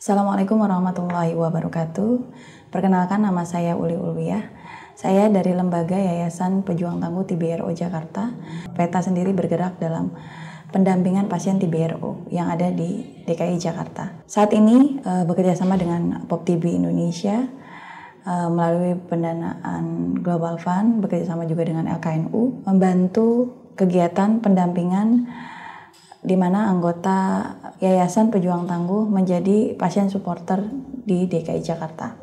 Assalamualaikum warahmatullahi wabarakatuh. Perkenalkan nama saya Uli Ulwiyah. Saya dari Lembaga Yayasan Pejuang Tangguh TBRO Jakarta. Peta sendiri bergerak dalam pendampingan pasien TBRO yang ada di DKI Jakarta. Saat ini eh, bekerjasama dengan PopTB Indonesia eh, melalui pendanaan Global Fund, bekerjasama juga dengan LKNU, membantu kegiatan pendampingan di mana anggota Yayasan Pejuang Tangguh menjadi pasien supporter di DKI Jakarta.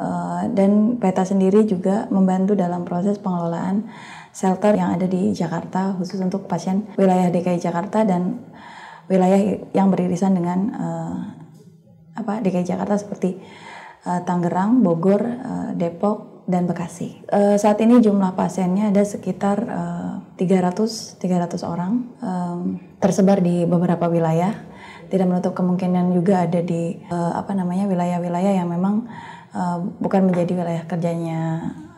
Eh, dan PETA sendiri juga membantu dalam proses pengelolaan shelter yang ada di Jakarta khusus untuk pasien wilayah DKI Jakarta dan wilayah yang beririsan dengan eh, apa DKI Jakarta seperti eh, Tangerang, Bogor, Depok, dan Bekasi. Uh, saat ini jumlah pasiennya ada sekitar uh, 300 300 orang um, tersebar di beberapa wilayah. Tidak menutup kemungkinan juga ada di uh, apa namanya wilayah-wilayah yang memang uh, bukan menjadi wilayah kerjanya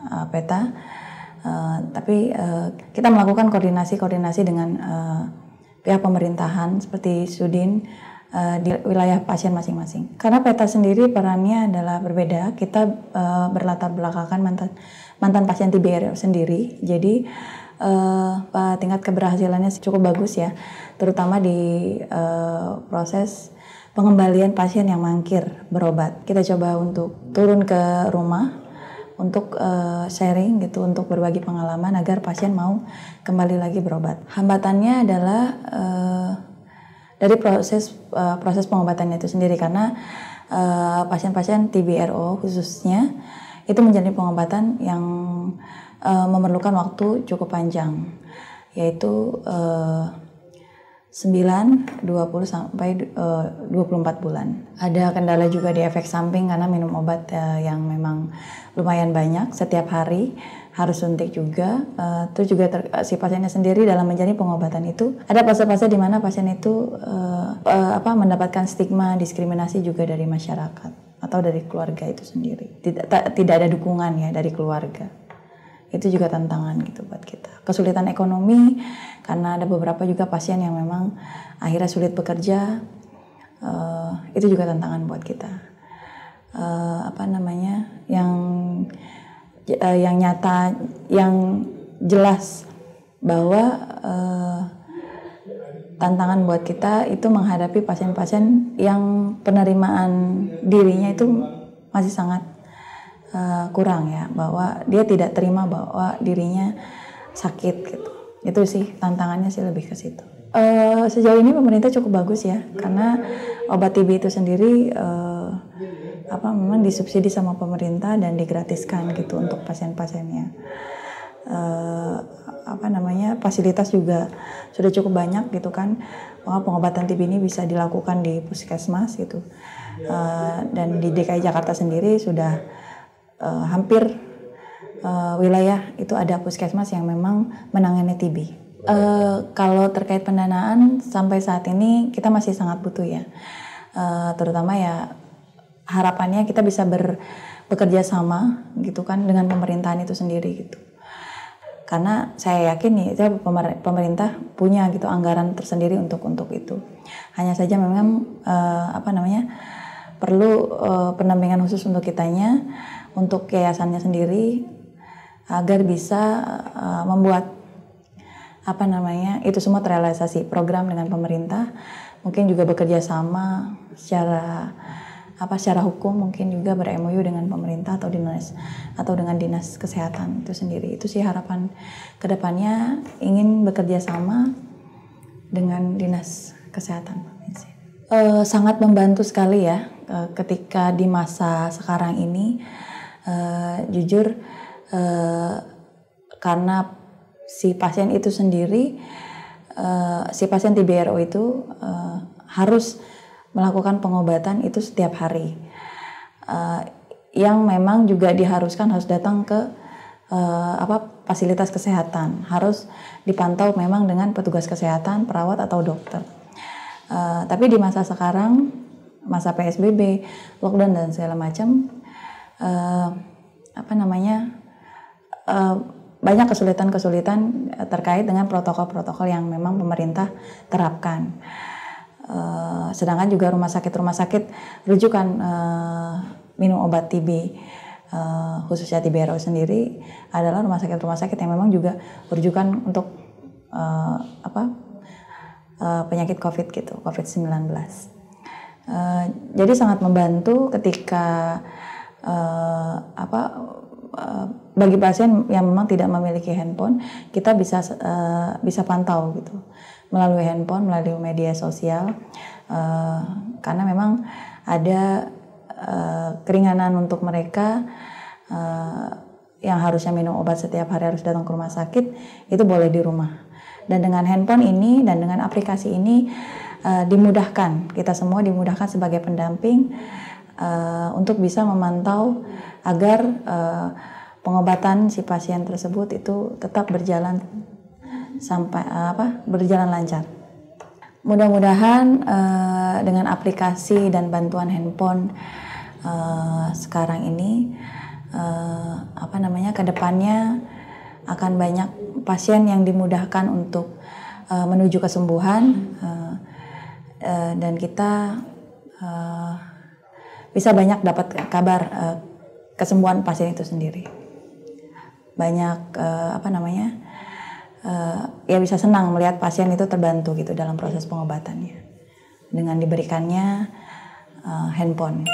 uh, peta. Uh, tapi uh, kita melakukan koordinasi-koordinasi dengan uh, pihak pemerintahan seperti Sudin uh, di wilayah pasien masing-masing. Karena peta sendiri perannya adalah berbeda. Kita uh, berlatar belakangkan mantan mantan pasien TBR sendiri. Jadi uh, tingkat keberhasilannya cukup bagus ya, terutama di uh, proses pengembalian pasien yang mangkir berobat. Kita coba untuk turun ke rumah untuk uh, sharing gitu, untuk berbagi pengalaman agar pasien mau kembali lagi berobat. Hambatannya adalah uh, dari proses uh, proses pengobatannya itu sendiri karena eh, pasien-pasien uh, TBRO khususnya itu menjadi pengobatan yang uh, memerlukan waktu cukup panjang yaitu uh, 9, 20 sampai uh, 24 bulan. Ada kendala juga di efek samping karena minum obat uh, yang memang lumayan banyak setiap hari harus suntik juga. Uh, terus juga ter, eh, si pasiennya sendiri dalam menjalani pengobatan itu ada fase-fase di mana pasien itu uh, uh, apa mendapatkan stigma diskriminasi juga dari masyarakat atau dari keluarga itu sendiri. Tidak ta, tidak ada dukungan ya dari keluarga. Itu juga tantangan gitu buat kita. Kesulitan ekonomi karena ada beberapa juga pasien yang memang akhirnya sulit bekerja. Uh, itu juga tantangan buat kita. Uh, apa namanya yang uh, yang nyata yang jelas bahwa uh, tantangan buat kita itu menghadapi pasien-pasien yang penerimaan dirinya itu masih sangat uh, kurang ya bahwa dia tidak terima bahwa dirinya sakit gitu itu sih tantangannya sih lebih ke situ uh, sejauh ini pemerintah cukup bagus ya karena obat TB itu sendiri uh, apa memang disubsidi sama pemerintah dan digratiskan gitu untuk pasien-pasiennya. Uh, apa namanya fasilitas juga sudah cukup banyak gitu kan bahwa pengobatan TB ini bisa dilakukan di puskesmas gitu uh, dan di DKI Jakarta sendiri sudah uh, hampir uh, wilayah itu ada puskesmas yang memang menangani TB. Uh, kalau terkait pendanaan sampai saat ini kita masih sangat butuh ya, uh, terutama ya harapannya kita bisa ber, bekerja sama gitu kan dengan pemerintahan itu sendiri gitu karena saya yakin nih itu pemerintah punya gitu anggaran tersendiri untuk untuk itu hanya saja memang uh, apa namanya perlu uh, pendampingan khusus untuk kitanya untuk yayasannya sendiri agar bisa uh, membuat apa namanya itu semua terrealisasi program dengan pemerintah mungkin juga bekerja sama secara apa secara hukum mungkin juga ber-MOU dengan pemerintah atau dinas atau dengan dinas kesehatan itu sendiri. Itu sih harapan kedepannya ingin bekerja sama dengan dinas kesehatan. E, sangat membantu sekali ya e, ketika di masa sekarang ini e, jujur e, karena si pasien itu sendiri e, si pasien TBRO itu e, harus melakukan pengobatan itu setiap hari. Uh, yang memang juga diharuskan harus datang ke uh, apa fasilitas kesehatan, harus dipantau memang dengan petugas kesehatan, perawat atau dokter. Uh, tapi di masa sekarang, masa PSBB, lockdown dan segala macam, uh, apa namanya uh, banyak kesulitan-kesulitan terkait dengan protokol-protokol yang memang pemerintah terapkan sedangkan juga rumah sakit-rumah sakit rujukan uh, minum obat TB. Uh, eh, khususnya TBRO sendiri adalah rumah sakit-rumah sakit yang memang juga rujukan untuk uh, apa uh, penyakit COVID gitu, COVID-19. Uh, jadi sangat membantu ketika uh, apa Eh, bagi pasien yang memang tidak memiliki handphone, kita bisa uh, bisa pantau gitu melalui handphone, melalui media sosial, uh, karena memang ada uh, keringanan untuk mereka uh, yang harusnya minum obat setiap hari harus datang ke rumah sakit itu boleh di rumah. Dan dengan handphone ini dan dengan aplikasi ini uh, dimudahkan kita semua dimudahkan sebagai pendamping Eh, untuk bisa memantau agar uh, pengobatan si pasien tersebut itu tetap berjalan sampai uh, apa berjalan lancar. Mudah-mudahan uh, dengan aplikasi dan bantuan handphone uh, sekarang ini uh, apa namanya kedepannya akan banyak pasien yang dimudahkan untuk uh, menuju kesembuhan uh, uh, dan kita uh, bisa banyak dapat kabar uh, kesembuhan pasien itu sendiri. Banyak uh, apa namanya? Uh, ya bisa senang melihat pasien itu terbantu gitu dalam proses pengobatannya dengan diberikannya uh, handphone.